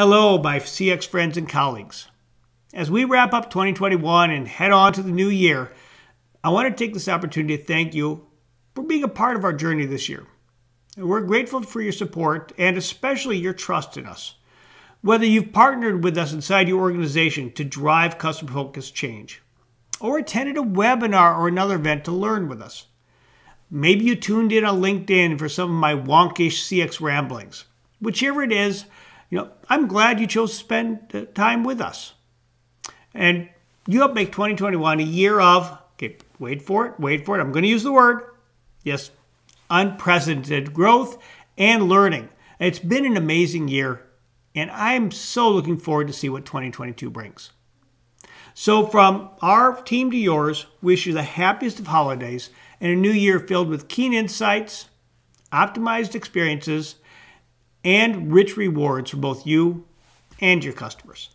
Hello, my CX friends and colleagues. As we wrap up 2021 and head on to the new year, I want to take this opportunity to thank you for being a part of our journey this year. We're grateful for your support and especially your trust in us. Whether you've partnered with us inside your organization to drive customer focused change, or attended a webinar or another event to learn with us, maybe you tuned in on LinkedIn for some of my wonkish CX ramblings. Whichever it is, you know, I'm glad you chose to spend time with us. And you help make 2021 a year of, okay, wait for it, wait for it. I'm going to use the word, yes, unprecedented growth and learning. It's been an amazing year, and I'm so looking forward to see what 2022 brings. So, from our team to yours, wish you the happiest of holidays and a new year filled with keen insights, optimized experiences, and rich rewards for both you and your customers.